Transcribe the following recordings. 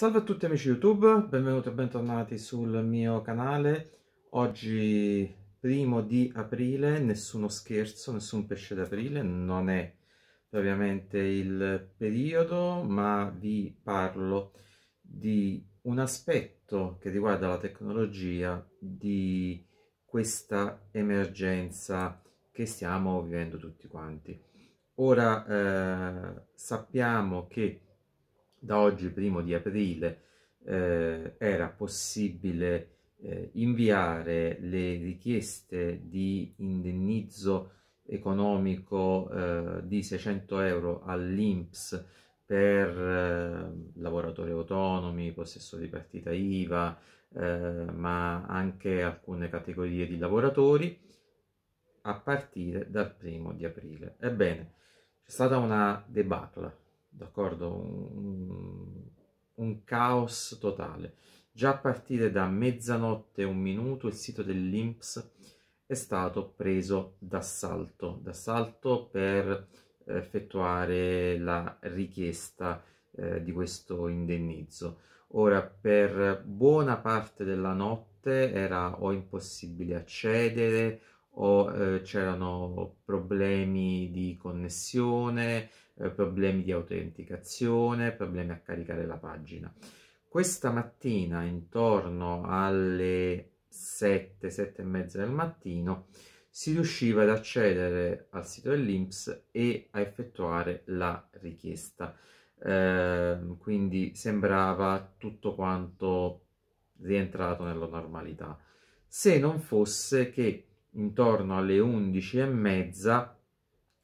Salve a tutti amici YouTube, benvenuti e bentornati sul mio canale. Oggi primo di aprile, nessuno scherzo, nessun pesce d'aprile, non è ovviamente il periodo, ma vi parlo di un aspetto che riguarda la tecnologia di questa emergenza che stiamo vivendo tutti quanti. Ora eh, sappiamo che da oggi, primo di aprile, eh, era possibile eh, inviare le richieste di indennizzo economico eh, di 600 euro all'INPS per eh, lavoratori autonomi, possessori di partita IVA, eh, ma anche alcune categorie di lavoratori a partire dal primo di aprile. Ebbene, c'è stata una debacle d'accordo? Un, un caos totale. Già a partire da mezzanotte e un minuto il sito dell'Inps è stato preso d'assalto, d'assalto per eh, effettuare la richiesta eh, di questo indennizzo. Ora, per buona parte della notte era o impossibile accedere o eh, c'erano problemi di connessione, eh, problemi di autenticazione, problemi a caricare la pagina. Questa mattina, intorno alle 7, 7 e mezza del mattino, si riusciva ad accedere al sito dell'Inps e a effettuare la richiesta. Eh, quindi sembrava tutto quanto rientrato nella normalità, se non fosse che intorno alle 11 e mezza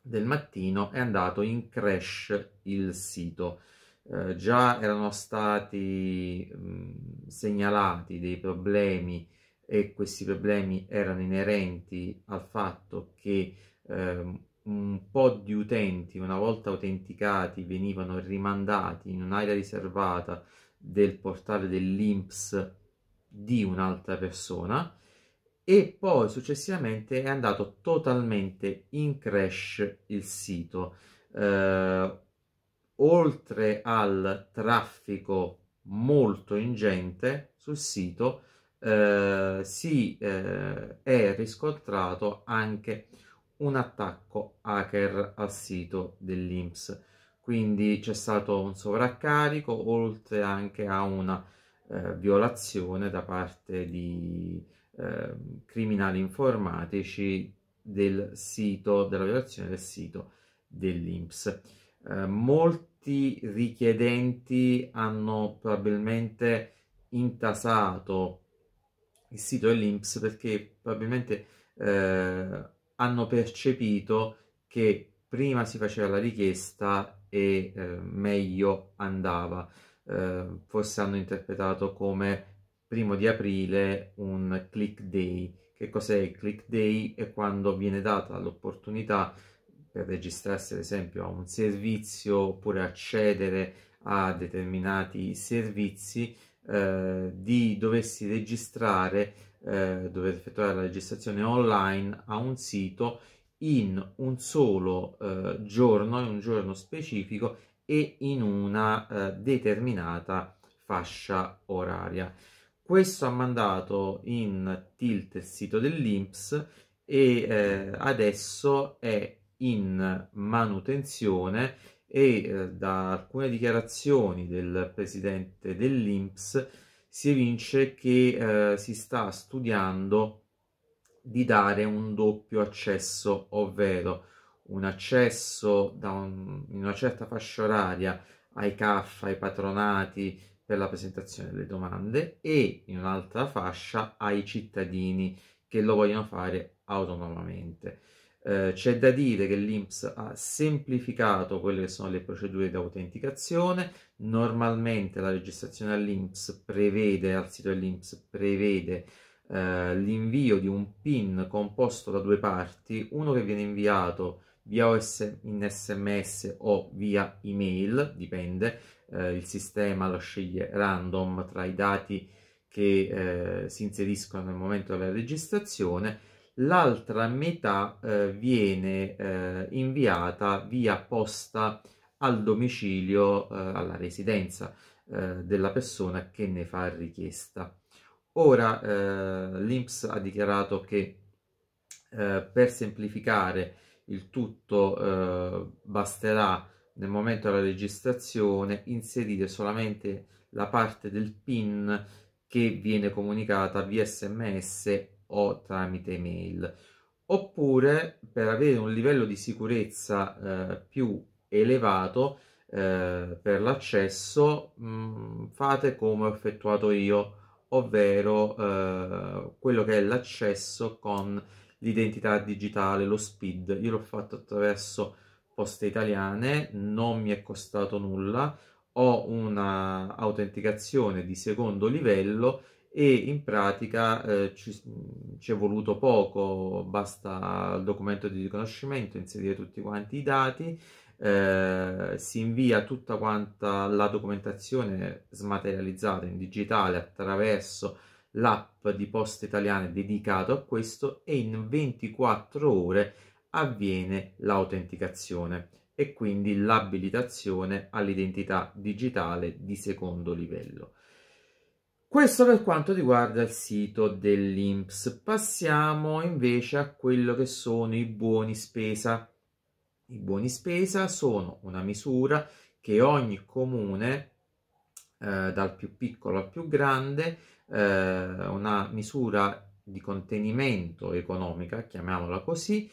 del mattino è andato in crash il sito. Eh, già erano stati mh, segnalati dei problemi e questi problemi erano inerenti al fatto che eh, un po' di utenti, una volta autenticati, venivano rimandati in un'area riservata del portale dell'INPS di un'altra persona e poi successivamente è andato totalmente in crash il sito. Eh, oltre al traffico molto ingente sul sito, eh, si eh, è riscontrato anche un attacco hacker al sito dell'Inps. Quindi c'è stato un sovraccarico, oltre anche a una eh, violazione da parte di Ehm, criminali informatici del sito, della violazione del sito dell'Inps. Eh, molti richiedenti hanno probabilmente intasato il sito dell'Inps perché probabilmente eh, hanno percepito che prima si faceva la richiesta e eh, meglio andava. Eh, forse hanno interpretato come primo di aprile un click day. Che cos'è il click day? È quando viene data l'opportunità per registrarsi ad esempio a un servizio oppure accedere a determinati servizi eh, di doversi registrare, eh, dover effettuare la registrazione online a un sito in un solo eh, giorno, in un giorno specifico e in una eh, determinata fascia oraria. Questo ha mandato in tilt il sito dell'Inps e eh, adesso è in manutenzione e eh, da alcune dichiarazioni del presidente dell'Inps si evince che eh, si sta studiando di dare un doppio accesso, ovvero un accesso da un, in una certa fascia oraria ai CAF, ai patronati, per la presentazione delle domande e in un'altra fascia ai cittadini che lo vogliono fare autonomamente. Eh, c'è da dire che l'INPS ha semplificato quelle che sono le procedure di autenticazione. Normalmente la registrazione all'INPS prevede, al sito dell'INPS prevede eh, l'invio di un PIN composto da due parti, uno che viene inviato via OS, in sms o via email, dipende, eh, il sistema lo sceglie random tra i dati che eh, si inseriscono nel momento della registrazione, l'altra metà eh, viene eh, inviata via posta al domicilio, eh, alla residenza eh, della persona che ne fa richiesta. Ora eh, l'INPS ha dichiarato che per semplificare il tutto basterà nel momento della registrazione inserire solamente la parte del PIN che viene comunicata via sms o tramite email oppure per avere un livello di sicurezza eh, più elevato eh, per l'accesso mm, fate come ho effettuato io ovvero eh, quello che è l'accesso con l'identità digitale lo SPID io l'ho fatto attraverso Poste Italiane, non mi è costato nulla, ho un'autenticazione di secondo livello e in pratica eh, ci, ci, è voluto poco, basta il documento di riconoscimento, inserire tutti quanti i dati, eh, si invia tutta quanta la documentazione smaterializzata in digitale attraverso l'app di Poste Italiane dedicato a questo e in 24 ore avviene l'autenticazione e quindi l'abilitazione all'identità digitale di secondo livello. Questo per quanto riguarda il sito dell'Inps. Passiamo invece a quello che sono i buoni spesa. I buoni spesa sono una misura che ogni comune, eh, dal più piccolo al più grande, eh, una misura di contenimento economica, chiamiamola così,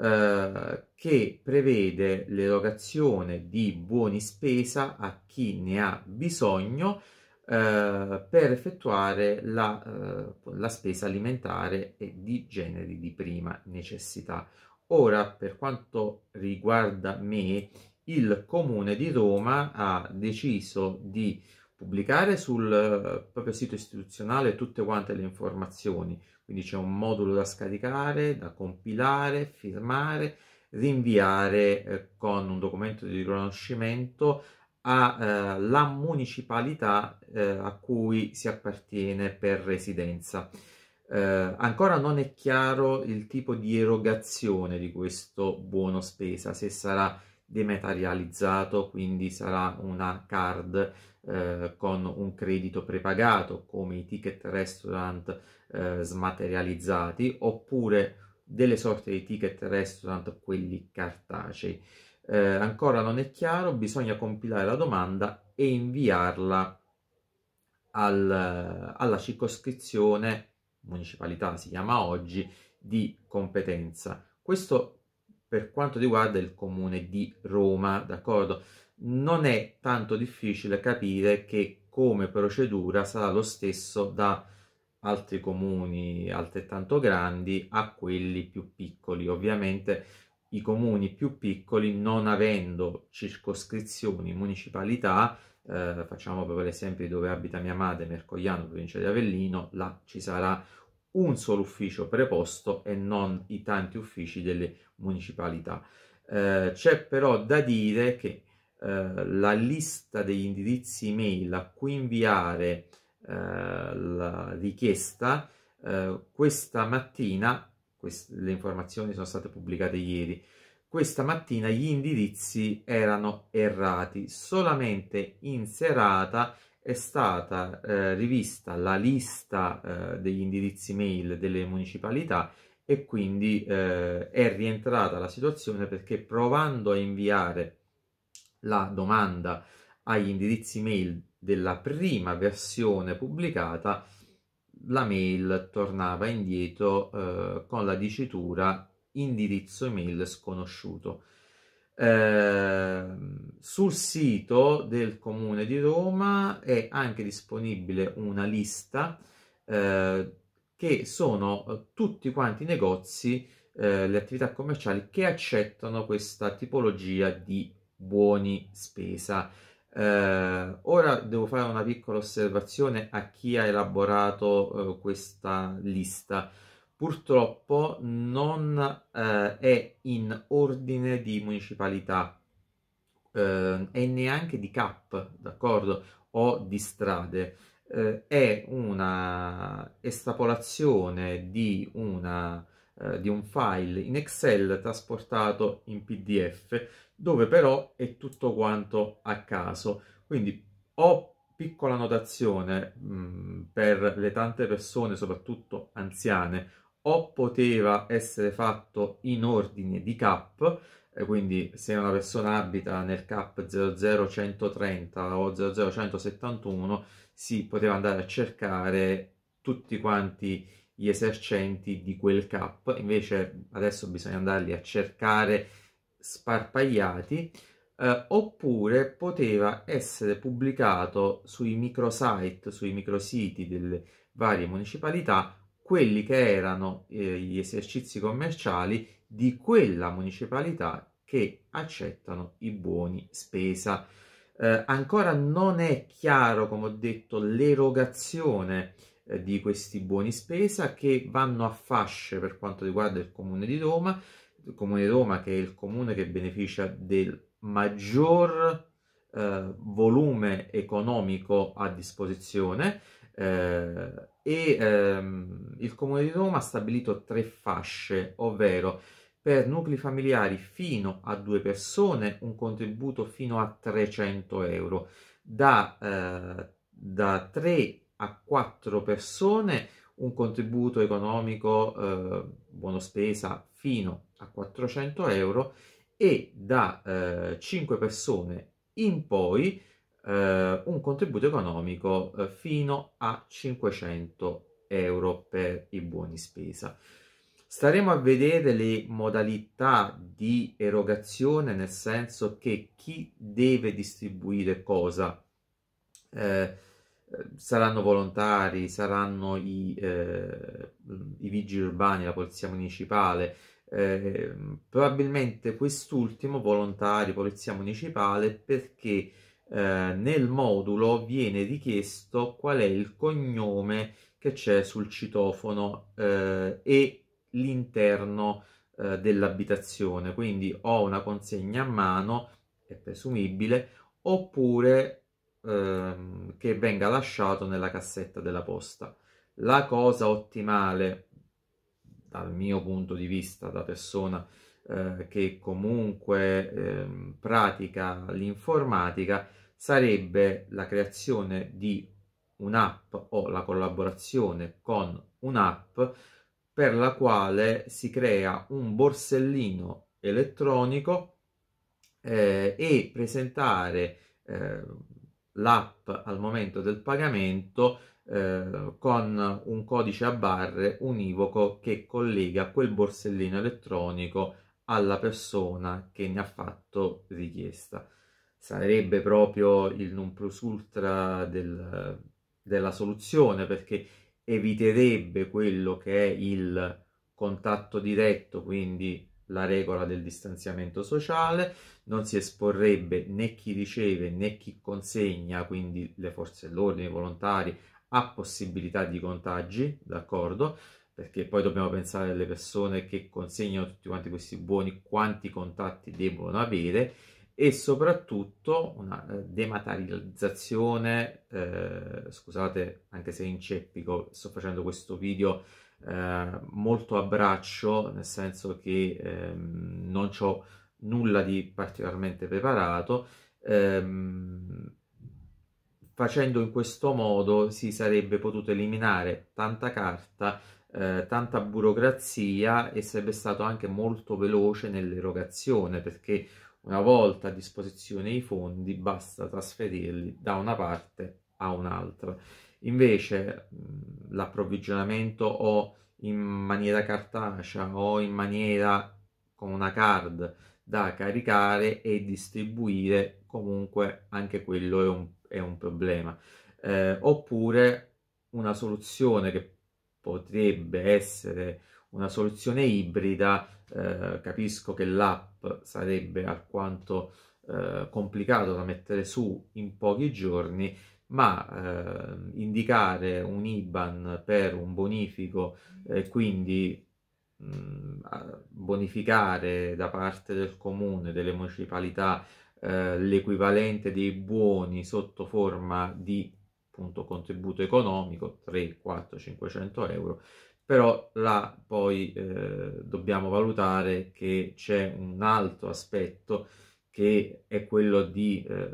eh, che prevede l'erogazione di buoni spesa a chi ne ha bisogno eh, per effettuare la, eh, la spesa alimentare e di generi di prima necessità. Ora, per quanto riguarda me, il comune di Roma ha deciso di pubblicare sul eh, proprio sito istituzionale tutte quante le informazioni, quindi c'è un modulo da scaricare, da compilare, firmare, rinviare eh, con un documento di riconoscimento alla eh, municipalità eh, a cui si appartiene per residenza. Eh, ancora non è chiaro il tipo di erogazione di questo buono spesa, se sarà dematerializzato, quindi sarà una card eh, con un credito prepagato come i ticket restaurant eh, smaterializzati oppure delle sorte di ticket restaurant quelli cartacei. Eh, ancora non è chiaro, bisogna compilare la domanda e inviarla al, alla circoscrizione municipalità si chiama oggi di competenza. Questo per quanto riguarda il comune di Roma, d'accordo? Non è tanto difficile capire che come procedura sarà lo stesso da altri comuni altrettanto grandi a quelli più piccoli. Ovviamente i comuni più piccoli non avendo circoscrizioni, municipalità, eh, facciamo proprio l'esempio dove abita mia madre, Mercogliano, provincia di Avellino, là ci sarà un solo ufficio preposto e non i tanti uffici delle municipalità. Eh, c'è però da dire che eh, la lista degli indirizzi email a cui inviare eh, la richiesta eh, questa mattina, quest- le informazioni sono state pubblicate ieri, questa mattina gli indirizzi erano errati, solamente in serata è stata eh, rivista la lista eh, degli indirizzi mail delle municipalità e quindi eh, è rientrata la situazione perché provando a inviare la domanda agli indirizzi mail della prima versione pubblicata la mail tornava indietro eh, con la dicitura indirizzo email sconosciuto Ehm, sul sito del Comune di Roma è anche disponibile una lista eh, che sono eh, tutti quanti i negozi, eh, le attività commerciali che accettano questa tipologia di buoni spesa. Eh, ora devo fare una piccola osservazione a chi ha elaborato eh, questa lista purtroppo non eh, è in ordine di municipalità eh, e neanche di CAP, d'accordo, o di strade. Eh, è una estrapolazione di, una, eh, di un file in Excel trasportato in PDF, dove però è tutto quanto a caso. Quindi ho piccola notazione mh, mm, per le tante persone, soprattutto anziane, o poteva essere fatto in ordine di cap, eh, quindi se una persona abita nel cap 00130 o 00171 si poteva andare a cercare tutti quanti gli esercenti di quel cap, invece adesso bisogna andarli a cercare sparpagliati, eh, oppure poteva essere pubblicato sui microsite, sui micrositi delle varie municipalità quelli che erano eh, gli esercizi commerciali di quella municipalità che accettano i buoni spesa. Eh, ancora non è chiaro, come ho detto, l'erogazione eh, di questi buoni spesa che vanno a fasce per quanto riguarda il comune di Roma, il comune di Roma che è il comune che beneficia del maggior eh, volume economico a disposizione eh, e ehm, il Comune di Roma ha stabilito tre fasce, ovvero per nuclei familiari fino a due persone un contributo fino a 300 euro, da, eh, da 3 a 4 persone un contributo economico eh, buono spesa fino a 400 euro e da eh, 5 persone in poi eh, un contributo economico eh, fino a 500 euro per i buoni spesa. Staremo a vedere le modalità di erogazione, nel senso che chi deve distribuire cosa. Eh, saranno volontari, saranno i, eh, i, vigili urbani, la polizia municipale. Eh, probabilmente quest'ultimo, volontari, polizia municipale, perché eh, nel modulo viene richiesto qual è il cognome che c'è sul citofono eh, e l'interno eh, dell'abitazione. Quindi ho una consegna a mano, è presumibile, oppure ehm, che venga lasciato nella cassetta della posta. La cosa ottimale dal mio punto di vista da persona eh, che comunque eh, pratica l'informatica è sarebbe la creazione di un'app o la collaborazione con un'app per la quale si crea un borsellino elettronico eh, e presentare eh, l'app al momento del pagamento eh, con un codice a barre univoco che collega quel borsellino elettronico alla persona che ne ha fatto richiesta sarebbe proprio il non plus ultra del, della soluzione perché eviterebbe quello che è il contatto diretto, quindi la regola del distanziamento sociale, non si esporrebbe né chi riceve né chi consegna, quindi le forze dell'ordine, i volontari, a possibilità di contagi, d'accordo? Perché poi dobbiamo pensare alle persone che consegnano tutti quanti questi buoni, quanti contatti devono avere e soprattutto una eh, dematerializzazione, eh, scusate anche se inceppico, sto facendo questo video eh, molto a braccio, nel senso che ehm, non ho nulla di particolarmente preparato, ehm, facendo in questo modo si sarebbe potuto eliminare tanta carta, eh, tanta burocrazia e sarebbe stato anche molto veloce nell'erogazione perché una volta a disposizione i fondi, basta trasferirli da una parte a un'altra. Invece l'approvvigionamento o in maniera cartacea o in maniera con una card da caricare e distribuire, comunque anche quello è un, è un problema. Eh, oppure una soluzione che potrebbe essere una soluzione ibrida, eh, capisco che l'app sarebbe alquanto eh, complicato da mettere su in pochi giorni, ma eh, indicare un IBAN per un bonifico e quindi mh, mm, bonificare da parte del comune, delle municipalità, eh, l'equivalente dei buoni sotto forma di appunto, contributo economico 3, 4, 500 euro però là poi eh, dobbiamo valutare che c'è un altro aspetto che è quello di eh,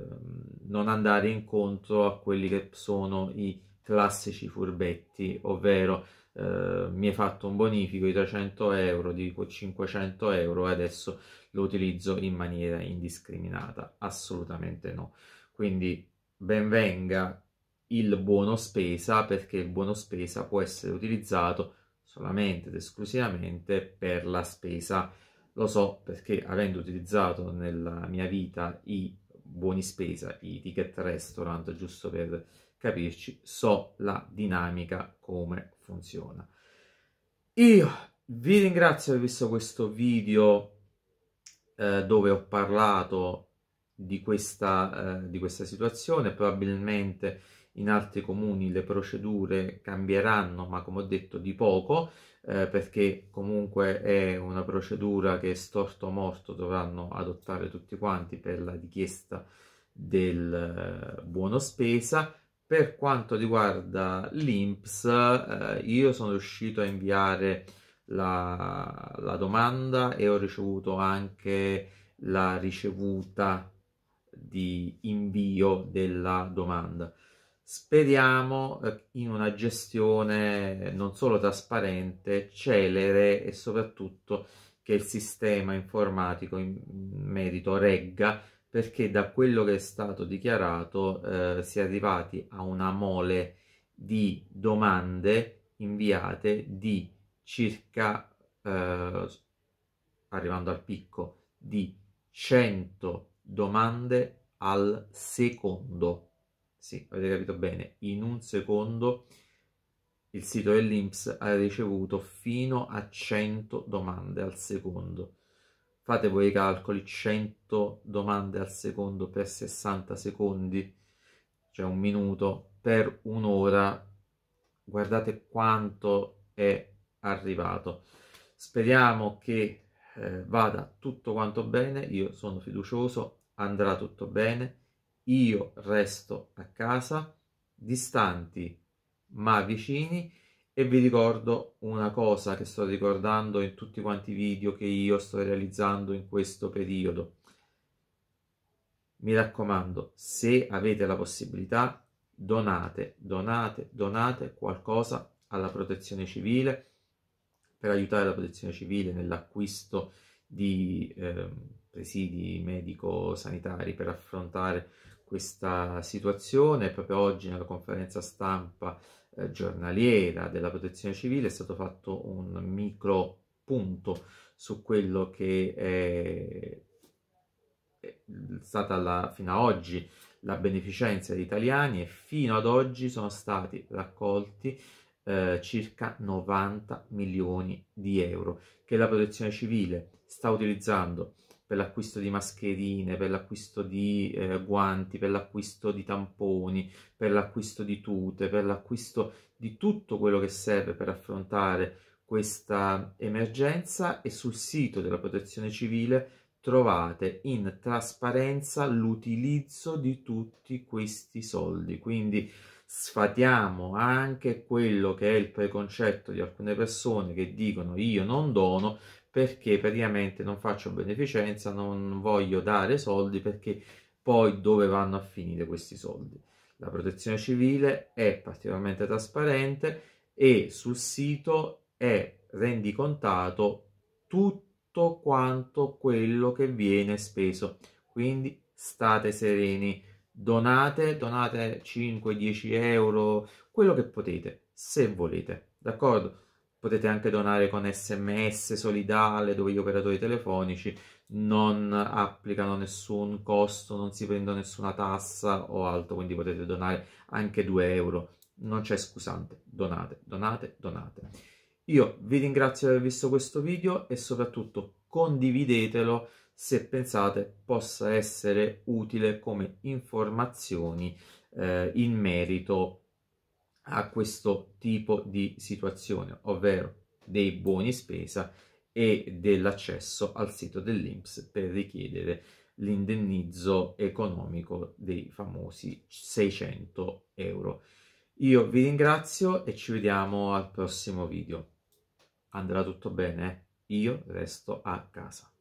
non andare incontro a quelli che sono i classici furbetti, ovvero eh, mi hai fatto un bonifico di 300 euro, di 500 euro e adesso lo utilizzo in maniera indiscriminata, assolutamente no. Quindi benvenga il buono spesa perché il buono spesa può essere utilizzato solamente ed esclusivamente per la spesa. Lo so perché avendo utilizzato nella mia vita i buoni spesa, i ticket restaurant, giusto per capirci, so la dinamica come funziona. Io vi ringrazio per aver visto questo video eh, dove ho parlato di questa, eh, di questa situazione, probabilmente in altri comuni le procedure cambieranno, ma come ho detto di poco, eh, perché comunque è una procedura che storto o morto dovranno adottare tutti quanti per la richiesta del eh, buono spesa. Per quanto riguarda l'INPS, eh, io sono riuscito a inviare la, la domanda e ho ricevuto anche la ricevuta di invio della domanda speriamo eh, in una gestione non solo trasparente, celere e soprattutto che il sistema informatico in merito regga perché da quello che è stato dichiarato eh, si è arrivati a una mole di domande inviate di circa, eh, arrivando al picco, di 100 domande al secondo. Sì, avete capito bene, in un secondo il sito dell'Inps ha ricevuto fino a 100 domande al secondo. Fate voi i calcoli, 100 domande al secondo per 60 secondi, cioè un minuto, per un'ora. Guardate quanto è arrivato. Speriamo che eh, vada tutto quanto bene, io sono fiducioso, andrà tutto bene io resto a casa, distanti ma vicini e vi ricordo una cosa che sto ricordando in tutti quanti i video che io sto realizzando in questo periodo. Mi raccomando, se avete la possibilità, donate, donate, donate qualcosa alla protezione civile per aiutare la protezione civile nell'acquisto di eh, presidi medico-sanitari per affrontare questa situazione. Proprio oggi nella conferenza stampa eh, giornaliera della protezione civile è stato fatto un micro punto su quello che è, stata la, fino ad oggi la beneficenza degli italiani e fino ad oggi sono stati raccolti eh, circa 90 milioni di euro che la protezione civile sta utilizzando per l'acquisto di mascherine, per l'acquisto di eh, guanti, per l'acquisto di tamponi, per l'acquisto di tute, per l'acquisto di tutto quello che serve per affrontare questa emergenza e sul sito della protezione civile trovate in trasparenza l'utilizzo di tutti questi soldi. Quindi sfatiamo anche quello che è il preconcetto di alcune persone che dicono io non dono perché praticamente non faccio beneficenza, non voglio dare soldi perché poi dove vanno a finire questi soldi. La protezione civile è particolarmente trasparente e sul sito è rendicontato tutto quanto quello che viene speso. Quindi state sereni, donate, donate 5-10 euro, quello che potete, se volete, d'accordo? potete anche donare con sms solidale dove gli operatori telefonici non applicano nessun costo, non si prendono nessuna tassa o altro, quindi potete donare anche 2 euro, non c'è scusante, donate, donate, donate. Io vi ringrazio di aver visto questo video e soprattutto condividetelo se pensate possa essere utile come informazioni eh, in merito a questo tipo di situazione, ovvero dei buoni spesa e dell'accesso al sito dell'Inps per richiedere l'indennizzo economico dei famosi 600 euro. Io vi ringrazio e ci vediamo al prossimo video. Andrà tutto bene? Io resto a casa.